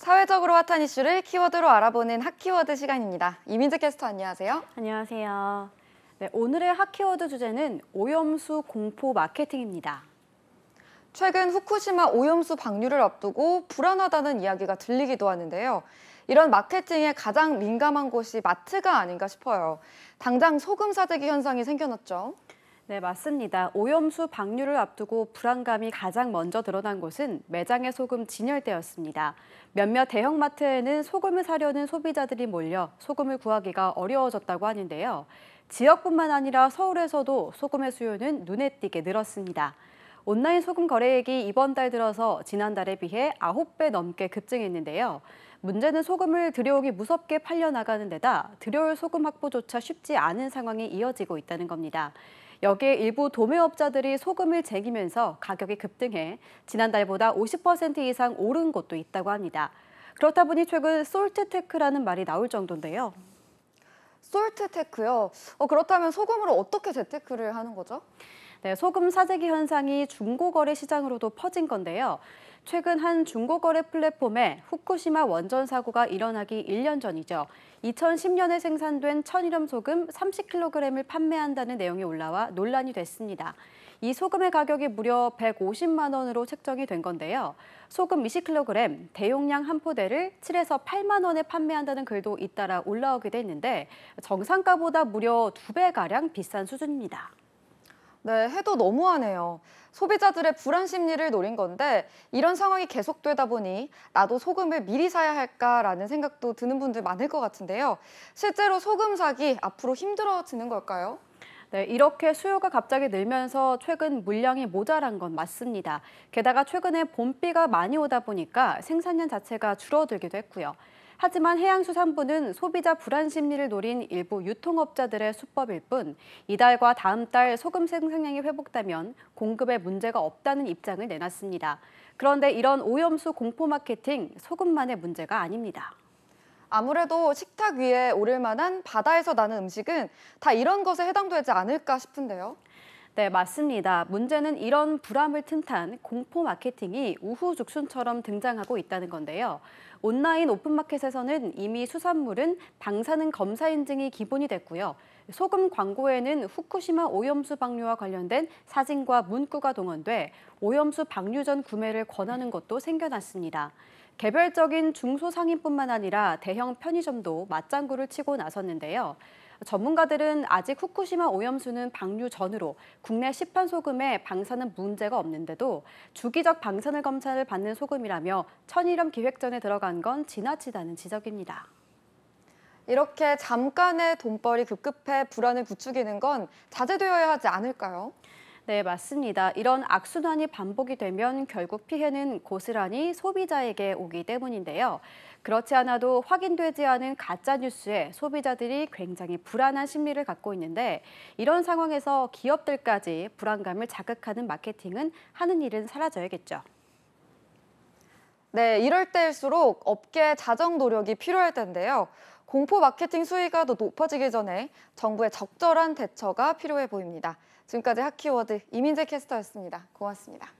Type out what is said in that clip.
사회적으로 핫한 이슈를 키워드로 알아보는 핫키워드 시간입니다. 이민재 캐스터 안녕하세요. 안녕하세요. 네, 오늘의 핫키워드 주제는 오염수 공포 마케팅입니다. 최근 후쿠시마 오염수 방류를 앞두고 불안하다는 이야기가 들리기도 하는데요. 이런 마케팅에 가장 민감한 곳이 마트가 아닌가 싶어요. 당장 소금 사재기 현상이 생겨났죠. 네, 맞습니다. 오염수 방류를 앞두고 불안감이 가장 먼저 드러난 곳은 매장의 소금 진열대였습니다. 몇몇 대형마트에는 소금을 사려는 소비자들이 몰려 소금을 구하기가 어려워졌다고 하는데요. 지역뿐만 아니라 서울에서도 소금의 수요는 눈에 띄게 늘었습니다. 온라인 소금 거래액이 이번 달 들어서 지난달에 비해 9배 넘게 급증했는데요. 문제는 소금을 들여오기 무섭게 팔려나가는 데다 들여올 소금 확보조차 쉽지 않은 상황이 이어지고 있다는 겁니다. 여기에 일부 도매업자들이 소금을 제기면서 가격이 급등해 지난달보다 50% 이상 오른 곳도 있다고 합니다. 그렇다 보니 최근 솔트테크라는 말이 나올 정도인데요. 솔트테크요? 어, 그렇다면 소금으로 어떻게 재테크를 하는 거죠? 네, 소금 사재기 현상이 중고거래 시장으로도 퍼진 건데요. 최근 한 중고거래 플랫폼에 후쿠시마 원전 사고가 일어나기 1년 전이죠. 2010년에 생산된 천일염 소금 30kg을 판매한다는 내용이 올라와 논란이 됐습니다. 이 소금의 가격이 무려 150만 원으로 책정이 된 건데요. 소금 20kg 대용량 한 포대를 7에서 8만 원에 판매한다는 글도 잇따라 올라오기도 했는데 정상가보다 무려 두 배가량 비싼 수준입니다. 네, 해도 너무하네요. 소비자들의 불안 심리를 노린 건데 이런 상황이 계속되다 보니 나도 소금을 미리 사야 할까라는 생각도 드는 분들 많을 것 같은데요. 실제로 소금 사기 앞으로 힘들어지는 걸까요? 네, 이렇게 수요가 갑자기 늘면서 최근 물량이 모자란 건 맞습니다. 게다가 최근에 봄비가 많이 오다 보니까 생산량 자체가 줄어들기도 했고요. 하지만 해양수산부는 소비자 불안 심리를 노린 일부 유통업자들의 수법일 뿐 이달과 다음 달 소금 생산량이 회복되면 공급에 문제가 없다는 입장을 내놨습니다. 그런데 이런 오염수 공포 마케팅 소금만의 문제가 아닙니다. 아무래도 식탁 위에 오를 만한 바다에서 나는 음식은 다 이런 것에 해당되지 않을까 싶은데요. 네, 맞습니다. 문제는 이런 불암을 틈탄 공포 마케팅이 우후죽순처럼 등장하고 있다는 건데요. 온라인 오픈마켓에서는 이미 수산물은 방사능 검사 인증이 기본이 됐고요. 소금 광고에는 후쿠시마 오염수 방류와 관련된 사진과 문구가 동원돼 오염수 방류 전 구매를 권하는 것도 생겨났습니다. 개별적인 중소상인뿐만 아니라 대형 편의점도 맞장구를 치고 나섰는데요. 전문가들은 아직 후쿠시마 오염수는 방류 전으로 국내 시판 소금에 방사는 문제가 없는데도 주기적 방사능 검사를 받는 소금이라며 천일염 기획전에 들어간 건 지나치다는 지적입니다. 이렇게 잠깐의 돈벌이 급급해 불안을 부추기는 건 자제되어야 하지 않을까요? 네, 맞습니다. 이런 악순환이 반복이 되면 결국 피해는 고스란히 소비자에게 오기 때문인데요. 그렇지 않아도 확인되지 않은 가짜 뉴스에 소비자들이 굉장히 불안한 심리를 갖고 있는데 이런 상황에서 기업들까지 불안감을 자극하는 마케팅은 하는 일은 사라져야겠죠. 네, 이럴 때일수록 업계 자정 노력이 필요할 텐데요. 공포 마케팅 수위가 더 높아지기 전에 정부의 적절한 대처가 필요해 보입니다. 지금까지 핫키워드 이민재 캐스터였습니다. 고맙습니다.